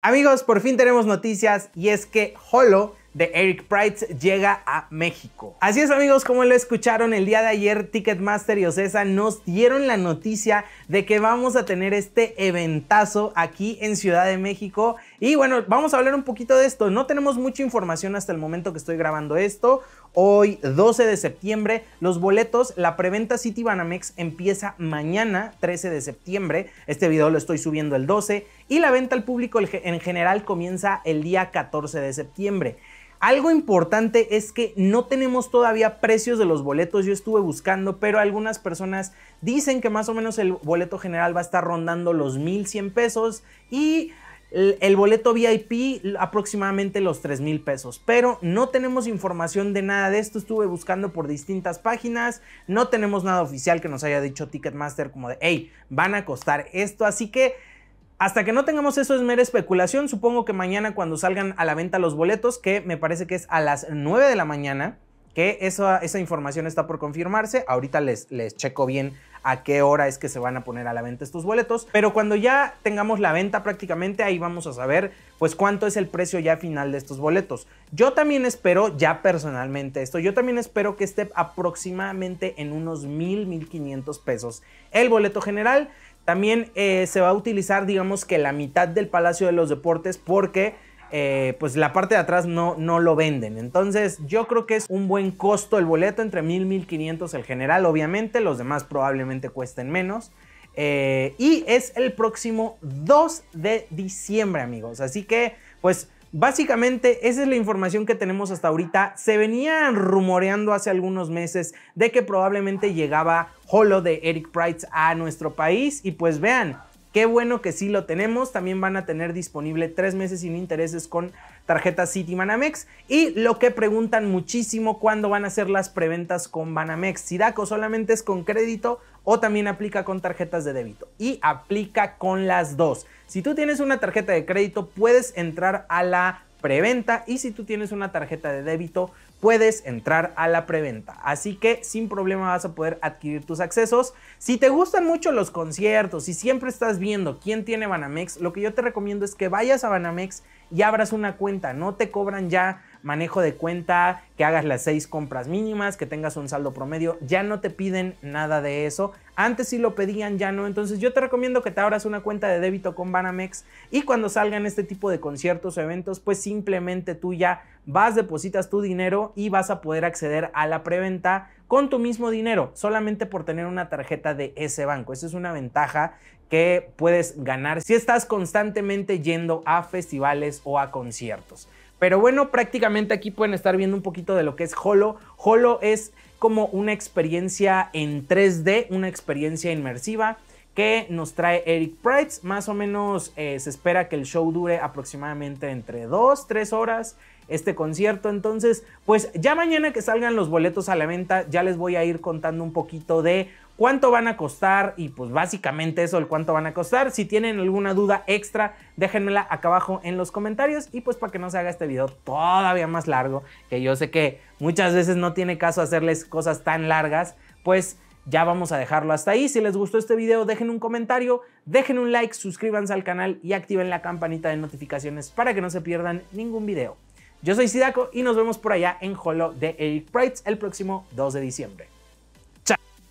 Amigos, por fin tenemos noticias y es que Holo de Eric Price llega a México. Así es amigos, como lo escucharon el día de ayer, Ticketmaster y Ocesa nos dieron la noticia de que vamos a tener este eventazo aquí en Ciudad de México. Y bueno, vamos a hablar un poquito de esto. No tenemos mucha información hasta el momento que estoy grabando esto. Hoy 12 de septiembre, los boletos, la preventa City Banamex empieza mañana 13 de septiembre. Este video lo estoy subiendo el 12 y la venta al público en general comienza el día 14 de septiembre. Algo importante es que no tenemos todavía precios de los boletos, yo estuve buscando, pero algunas personas dicen que más o menos el boleto general va a estar rondando los 1.100 pesos y el, boleto VIP aproximadamente los $3,000 pesos, pero no tenemos información de nada de esto, estuve buscando por distintas páginas, no tenemos nada oficial que nos haya dicho Ticketmaster como de, hey, van a costar esto, así que hasta que no tengamos eso es mera especulación. Supongo que mañana cuando salgan a la venta los boletos, que me parece que es a las 9 de la mañana, que esa, información está por confirmarse. Ahorita les, les checo bien a qué hora es que se van a poner a la venta estos boletos. Pero cuando ya tengamos la venta prácticamente, ahí vamos a saber pues cuánto es el precio ya final de estos boletos. Yo también espero, ya personalmente esto, yo también espero que esté aproximadamente en unos mil, $1,500 pesos el boleto general. También eh, se va a utilizar, digamos que la mitad del Palacio de los Deportes porque eh, pues la parte de atrás no, no lo venden. Entonces yo creo que es un buen costo el boleto, entre 1000 y 1500 el general, obviamente, los demás probablemente cuesten menos. Eh, y es el próximo 2 de diciembre, amigos. Así que, pues Básicamente, esa es la información que tenemos hasta ahorita. Se venían rumoreando hace algunos meses de que probablemente llegaba Holo de Eric Price a nuestro país y pues vean, Qué bueno que sí lo tenemos. También van a tener disponible tres meses sin intereses con tarjeta City Banamex. Y lo que preguntan muchísimo, ¿cuándo van a hacer las preventas con Banamex? Si DACO solamente es con crédito o también aplica con tarjetas de débito. Y aplica con las dos. Si tú tienes una tarjeta de crédito, puedes entrar a la preventa y si tú tienes una tarjeta de débito puedes entrar a la preventa. Así que sin problema vas a poder adquirir tus accesos. Si te gustan mucho los conciertos y siempre estás viendo quién tiene Banamex, lo que yo te recomiendo es que vayas a Banamex y abras una cuenta. No te cobran ya manejo de cuenta, que hagas las seis compras mínimas, que tengas un saldo promedio. Ya no te piden nada de eso. Antes sí lo pedían, ya no. Entonces yo te recomiendo que te abras una cuenta de débito con Banamex y cuando salgan este tipo de conciertos o eventos, pues simplemente tú ya vas, depositas tu dinero y vas a poder acceder a la preventa con tu mismo dinero, solamente por tener una tarjeta de ese banco. Esa es una ventaja que puedes ganar si estás constantemente yendo a festivales o a conciertos. Pero bueno, prácticamente aquí pueden estar viendo un poquito de lo que es Holo. Holo es como una experiencia en 3D, una experiencia inmersiva que nos trae Eric Price. Más o menos eh, se espera que el show dure aproximadamente entre 2, 3 horas este concierto. Entonces, pues ya mañana que salgan los boletos a la venta, ya les voy a ir contando un poquito de cuánto van a costar y pues básicamente eso, el cuánto van a costar. Si tienen alguna duda extra, déjenmela acá abajo en los comentarios y pues para que no se haga este video todavía más largo, que yo sé que muchas veces no tiene caso hacerles cosas tan largas, pues ya vamos a dejarlo hasta ahí. Si les gustó este video, dejen un comentario, dejen un like, suscríbanse al canal y activen la campanita de notificaciones para que no se pierdan ningún video. Yo soy Sidaco y nos vemos por allá en Holo de Eric Prites el próximo 2 de diciembre.